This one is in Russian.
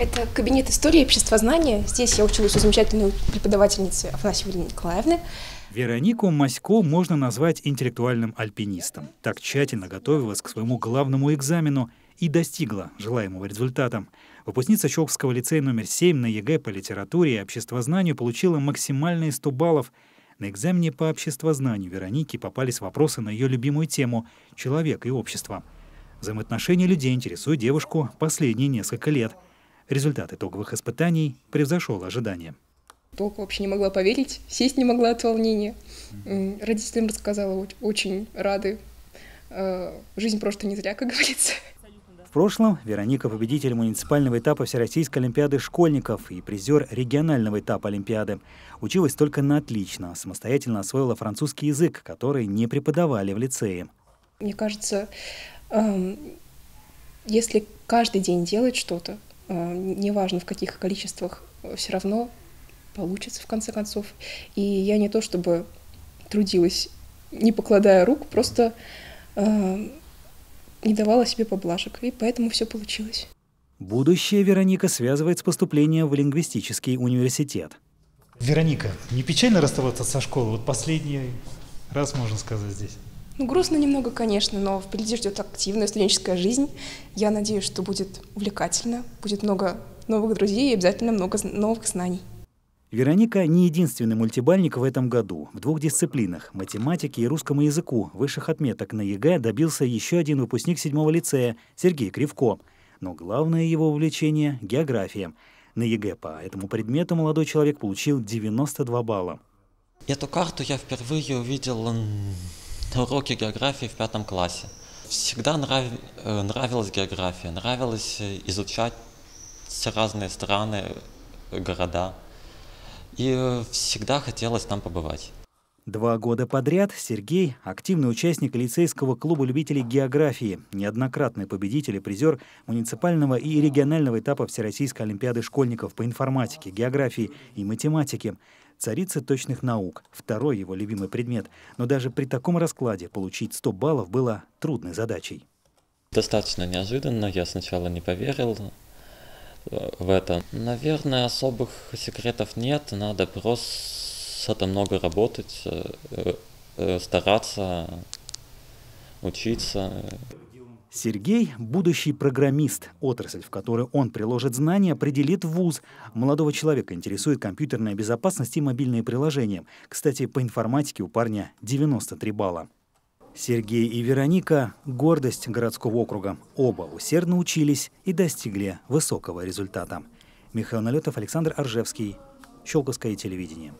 Это кабинет истории и обществознания. Здесь я училась у замечательной преподавательницы Афанасьевой Николаевны. Веронику Масько можно назвать интеллектуальным альпинистом. Так тщательно готовилась к своему главному экзамену и достигла желаемого результата. Выпускница Щелковского лицея номер 7 на ЕГЭ по литературе и обществознанию получила максимальные 100 баллов. На экзамене по обществознанию Вероники попались вопросы на ее любимую тему «Человек и общество». Взаимоотношения людей интересуют девушку последние несколько лет – Результат итоговых испытаний превзошел ожидания. Толку вообще не могла поверить, сесть не могла от волнения. Родителям рассказала, очень рады. Э, жизнь просто не зря, как говорится. В прошлом Вероника – победитель муниципального этапа Всероссийской Олимпиады школьников и призер регионального этапа Олимпиады. Училась только на отлично, самостоятельно освоила французский язык, который не преподавали в лицее. Мне кажется, эм, если каждый день делать что-то, Э, неважно в каких количествах, э, все равно получится в конце концов. И я не то чтобы трудилась, не покладая рук, просто э, не давала себе поблажек, и поэтому все получилось. Будущее Вероника связывает с поступлением в лингвистический университет. Вероника, не печально расставаться со школы? Вот последний раз, можно сказать, здесь. Ну, грустно немного, конечно, но впереди ждет активная студенческая жизнь. Я надеюсь, что будет увлекательно, будет много новых друзей и обязательно много новых знаний. Вероника не единственный мультибальник в этом году. В двух дисциплинах – математике и русскому языку высших отметок на ЕГЭ добился еще один выпускник седьмого лицея – Сергей Кривко. Но главное его увлечение – география. На ЕГЭ по этому предмету молодой человек получил 92 балла. Эту карту я впервые увидел это уроки географии в пятом классе. Всегда нрав... Э, нравилась география, нравилось э, изучать разные страны, э, города. И всегда хотелось там побывать. Два года подряд Сергей – активный участник лицейского клуба любителей географии, неоднократный победитель и призер муниципального и регионального этапа Всероссийской олимпиады школьников по информатике, географии и математике. Царица точных наук – второй его любимый предмет. Но даже при таком раскладе получить 100 баллов было трудной задачей. Достаточно неожиданно, я сначала не поверил, э, в это. Наверное, особых секретов нет, надо просто надо много работать, э, э, стараться, учиться. Сергей – будущий программист. Отрасль, в которой он приложит знания, определит вуз. Молодого человека интересует компьютерная безопасность и мобильные приложения. Кстати, по информатике у парня 93 балла. Сергей и Вероника – гордость городского округа. Оба усердно учились и достигли высокого результата. Михаил Налетов, Александр Аржевский. Щелковское телевидение.